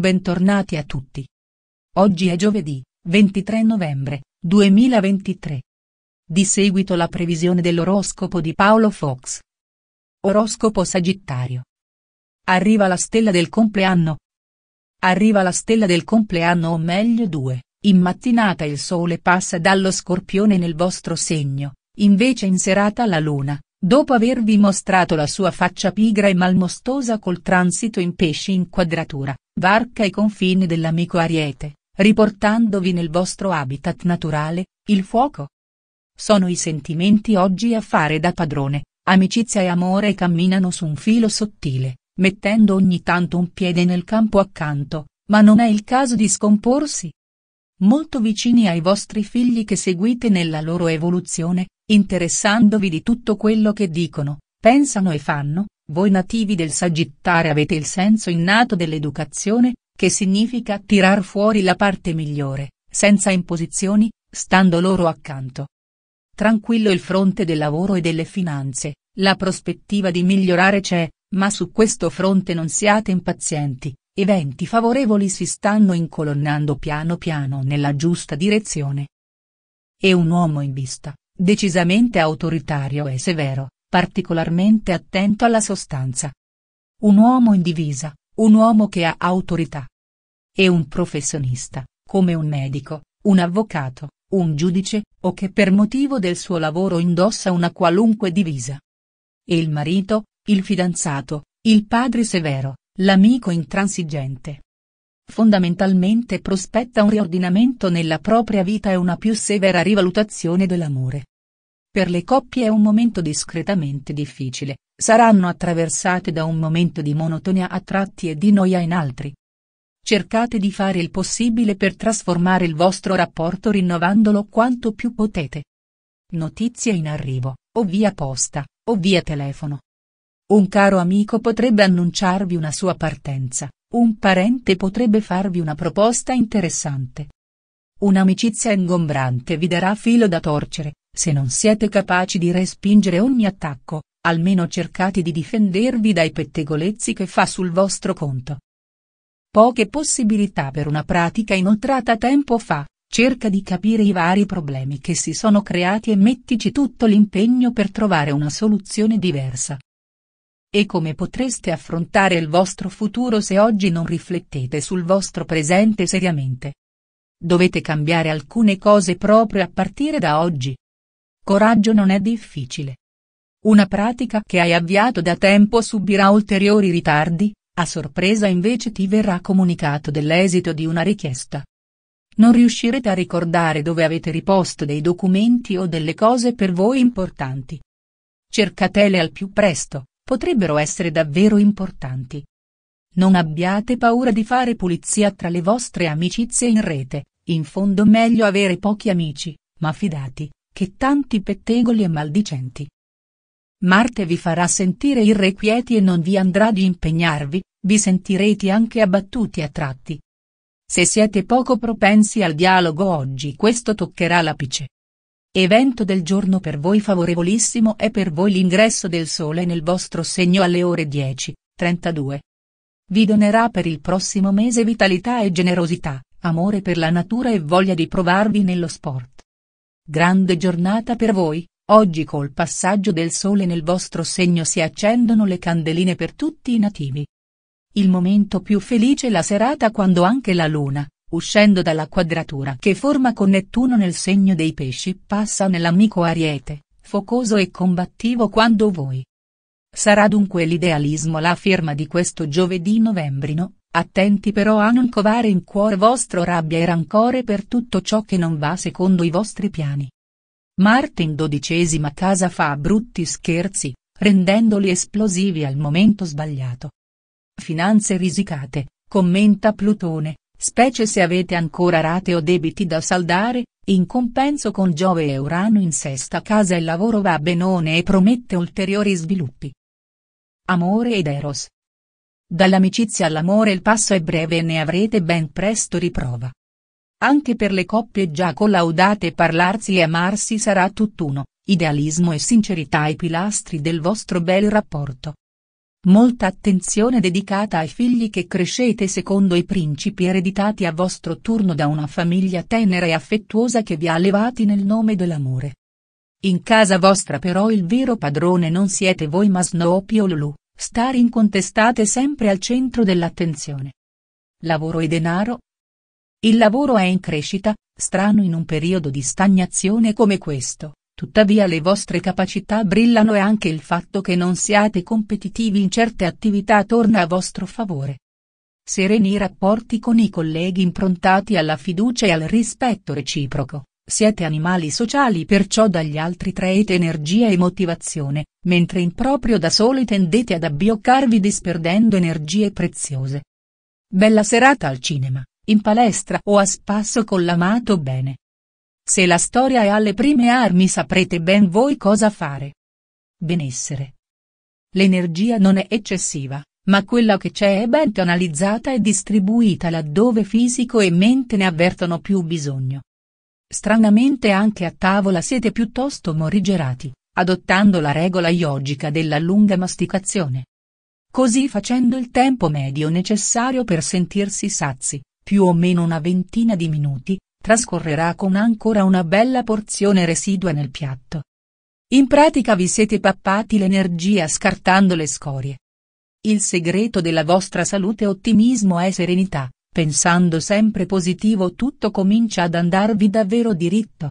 Bentornati a tutti. Oggi è giovedì, 23 novembre, 2023. Di seguito la previsione dell'oroscopo di Paolo Fox. Oroscopo Sagittario. Arriva la stella del compleanno. Arriva la stella del compleanno o meglio due, in mattinata il sole passa dallo scorpione nel vostro segno, invece in serata la luna, dopo avervi mostrato la sua faccia pigra e malmostosa col transito in pesci in quadratura Varca i confini dell'amico Ariete, riportandovi nel vostro habitat naturale, il fuoco. Sono i sentimenti oggi a fare da padrone, amicizia e amore camminano su un filo sottile, mettendo ogni tanto un piede nel campo accanto, ma non è il caso di scomporsi. Molto vicini ai vostri figli che seguite nella loro evoluzione, interessandovi di tutto quello che dicono, pensano e fanno, voi nativi del Sagittare avete il senso innato dell'educazione, che significa tirar fuori la parte migliore, senza imposizioni, stando loro accanto. Tranquillo il fronte del lavoro e delle finanze, la prospettiva di migliorare c'è, ma su questo fronte non siate impazienti, eventi favorevoli si stanno incolonnando piano piano nella giusta direzione. E un uomo in vista, decisamente autoritario e severo, particolarmente attento alla sostanza. Un uomo in divisa, un uomo che ha autorità. E un professionista, come un medico, un avvocato, un giudice, o che per motivo del suo lavoro indossa una qualunque divisa. E il marito, il fidanzato, il padre severo, l'amico intransigente. Fondamentalmente prospetta un riordinamento nella propria vita e una più severa rivalutazione dell'amore. Per le coppie è un momento discretamente difficile, saranno attraversate da un momento di monotonia a tratti e di noia in altri. Cercate di fare il possibile per trasformare il vostro rapporto rinnovandolo quanto più potete. Notizie in arrivo, o via posta, o via telefono. Un caro amico potrebbe annunciarvi una sua partenza, un parente potrebbe farvi una proposta interessante. Un'amicizia ingombrante vi darà filo da torcere, se non siete capaci di respingere ogni attacco, almeno cercate di difendervi dai pettegolezzi che fa sul vostro conto. Poche possibilità per una pratica inoltrata tempo fa, cerca di capire i vari problemi che si sono creati e mettici tutto l'impegno per trovare una soluzione diversa. E come potreste affrontare il vostro futuro se oggi non riflettete sul vostro presente seriamente? Dovete cambiare alcune cose proprio a partire da oggi. Coraggio non è difficile. Una pratica che hai avviato da tempo subirà ulteriori ritardi, a sorpresa invece ti verrà comunicato dell'esito di una richiesta. Non riuscirete a ricordare dove avete riposto dei documenti o delle cose per voi importanti. Cercatele al più presto, potrebbero essere davvero importanti. Non abbiate paura di fare pulizia tra le vostre amicizie in rete, in fondo meglio avere pochi amici, ma fidati, che tanti pettegoli e maldicenti. Marte vi farà sentire irrequieti e non vi andrà di impegnarvi, vi sentirete anche abbattuti a tratti. Se siete poco propensi al dialogo oggi questo toccherà l'apice. Evento del giorno per voi favorevolissimo è per voi l'ingresso del Sole nel vostro segno alle ore 10, 32. Vi donerà per il prossimo mese vitalità e generosità, amore per la natura e voglia di provarvi nello sport. Grande giornata per voi, oggi col passaggio del sole nel vostro segno si accendono le candeline per tutti i nativi. Il momento più felice è la serata quando anche la luna, uscendo dalla quadratura che forma con Nettuno nel segno dei pesci passa nell'amico Ariete, focoso e combattivo quando voi. Sarà dunque l'idealismo la firma di questo giovedì novembrino, Attenti però a non covare in cuore vostro rabbia e rancore per tutto ciò che non va secondo i vostri piani. Marte in dodicesima casa fa brutti scherzi, rendendoli esplosivi al momento sbagliato. Finanze risicate, commenta Plutone, specie se avete ancora rate o debiti da saldare, in compenso con Giove e Urano in sesta casa il lavoro va benone e promette ulteriori sviluppi. Amore ed Eros, Dall'amicizia all'amore il passo è breve e ne avrete ben presto riprova. Anche per le coppie già collaudate parlarsi e amarsi sarà tutt'uno, idealismo e sincerità i pilastri del vostro bel rapporto. Molta attenzione dedicata ai figli che crescete secondo i principi ereditati a vostro turno da una famiglia tenera e affettuosa che vi ha allevati nel nome dell'amore. In casa vostra però il vero padrone non siete voi ma Snoopy o Lulu. Star incontestate sempre al centro dell'attenzione. Lavoro e denaro? Il lavoro è in crescita, strano in un periodo di stagnazione come questo, tuttavia le vostre capacità brillano e anche il fatto che non siate competitivi in certe attività torna a vostro favore. Sereni rapporti con i colleghi improntati alla fiducia e al rispetto reciproco. Siete animali sociali perciò dagli altri traete energia e motivazione, mentre in proprio da soli tendete ad abbioccarvi disperdendo energie preziose. Bella serata al cinema, in palestra o a spasso con l'amato bene. Se la storia è alle prime armi saprete ben voi cosa fare. Benessere. L'energia non è eccessiva, ma quella che c'è è ben canalizzata e distribuita laddove fisico e mente ne avvertono più bisogno. Stranamente anche a tavola siete piuttosto morigerati, adottando la regola yogica della lunga masticazione. Così facendo il tempo medio necessario per sentirsi sazi, più o meno una ventina di minuti, trascorrerà con ancora una bella porzione residua nel piatto. In pratica vi siete pappati l'energia scartando le scorie. Il segreto della vostra salute e ottimismo è serenità, Pensando sempre positivo tutto comincia ad andarvi davvero diritto.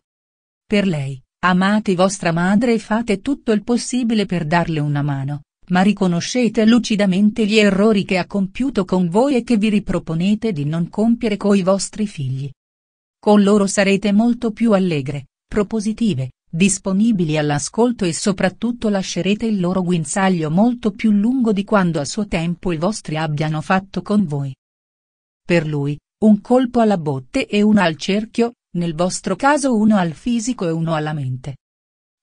Per lei, amate vostra madre e fate tutto il possibile per darle una mano, ma riconoscete lucidamente gli errori che ha compiuto con voi e che vi riproponete di non compiere coi vostri figli. Con loro sarete molto più allegre, propositive, disponibili all'ascolto e soprattutto lascerete il loro guinzaglio molto più lungo di quando a suo tempo i vostri abbiano fatto con voi. Per lui, un colpo alla botte e uno al cerchio, nel vostro caso uno al fisico e uno alla mente.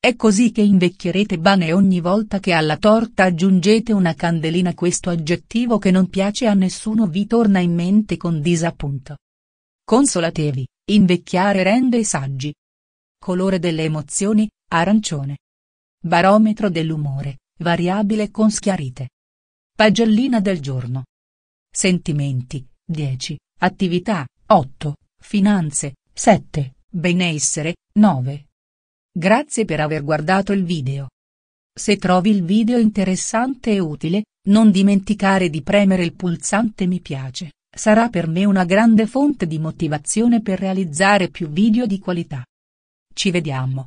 È così che invecchierete bene ogni volta che alla torta aggiungete una candelina questo aggettivo che non piace a nessuno vi torna in mente con disappunto. Consolatevi, invecchiare rende saggi. Colore delle emozioni, arancione. Barometro dell'umore, variabile con schiarite. Pagellina del giorno. Sentimenti, 10, attività, 8, finanze, 7, benessere, 9. Grazie per aver guardato il video. Se trovi il video interessante e utile, non dimenticare di premere il pulsante mi piace, sarà per me una grande fonte di motivazione per realizzare più video di qualità. Ci vediamo.